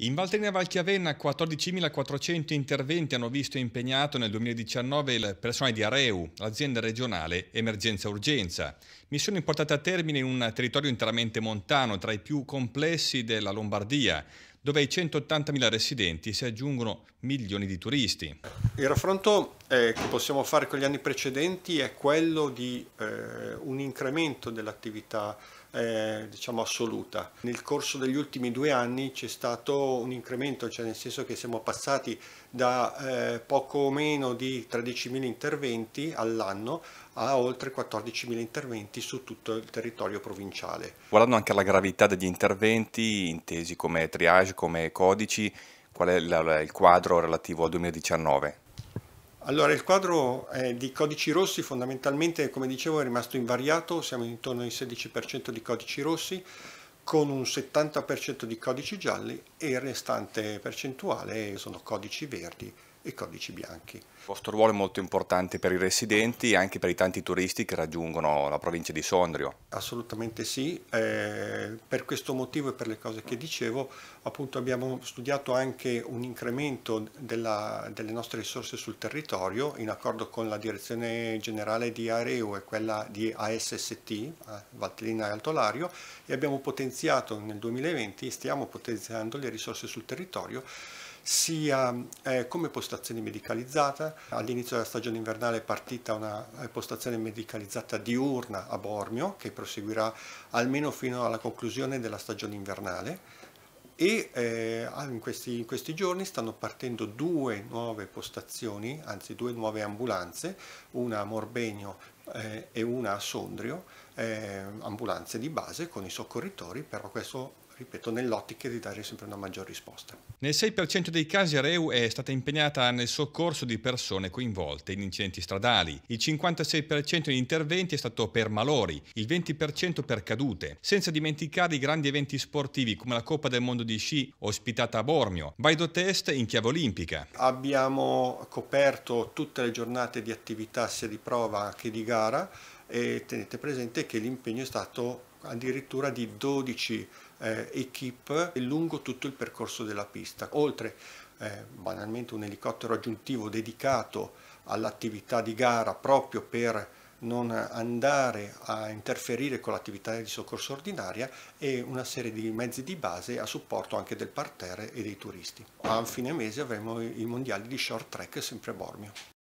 In Valtellina Valchiavenna 14.400 interventi hanno visto impegnato nel 2019 il personale di Areu, l'azienda regionale Emergenza Urgenza. Missione portata a termine in un territorio interamente montano, tra i più complessi della Lombardia, dove ai 180.000 residenti si aggiungono milioni di turisti. Il raffronto eh, che possiamo fare con gli anni precedenti è quello di eh, un incremento dell'attività eh, diciamo assoluta. Nel corso degli ultimi due anni c'è stato un incremento, cioè nel senso che siamo passati da eh, poco meno di 13.000 interventi all'anno a oltre 14.000 interventi su tutto il territorio provinciale. Guardando anche la gravità degli interventi, intesi come triage, come codici, qual è il quadro relativo al 2019? Allora, il quadro eh, di codici rossi fondamentalmente, come dicevo, è rimasto invariato, siamo intorno ai 16% di codici rossi, con un 70% di codici gialli e il restante percentuale sono codici verdi e codici bianchi. Il vostro ruolo è molto importante per i residenti e anche per i tanti turisti che raggiungono la provincia di Sondrio. Assolutamente sì, eh, per questo motivo e per le cose che dicevo appunto abbiamo studiato anche un incremento della, delle nostre risorse sul territorio in accordo con la direzione generale di Areu e quella di ASST, eh, Valtellina e Altolario e abbiamo potenziato nel 2020 stiamo potenziando le risorse sul territorio sia eh, come postazione medicalizzata. All'inizio della stagione invernale è partita una eh, postazione medicalizzata diurna a Bormio che proseguirà almeno fino alla conclusione della stagione invernale e eh, in, questi, in, questi, giorni stanno partendo due nuove postazioni, anzi due nuove ambulanze, una a Morbegno eh, e una a Sondrio, eh, ambulanze di base con i soccorritori, però questo ripeto, nell'ottica di dare sempre una maggior risposta. Nel 6% dei casi Reu è stata impegnata nel soccorso di persone coinvolte in incidenti stradali, il 56% degli interventi è stato per malori, il 20% per cadute, senza dimenticare i grandi eventi sportivi come la Coppa del Mondo di Sci ospitata a Bormio, Baido Test in chiave olimpica. Abbiamo coperto tutte le giornate di attività sia di prova che di gara, e tenete presente che l'impegno è stato addirittura di 12 eh, equip lungo tutto il percorso della pista, oltre eh, banalmente un elicottero aggiuntivo dedicato all'attività di gara proprio per non andare a interferire con l'attività di soccorso ordinaria e una serie di mezzi di base a supporto anche del parterre e dei turisti. A fine mese avremo i mondiali di short track sempre a Bormio.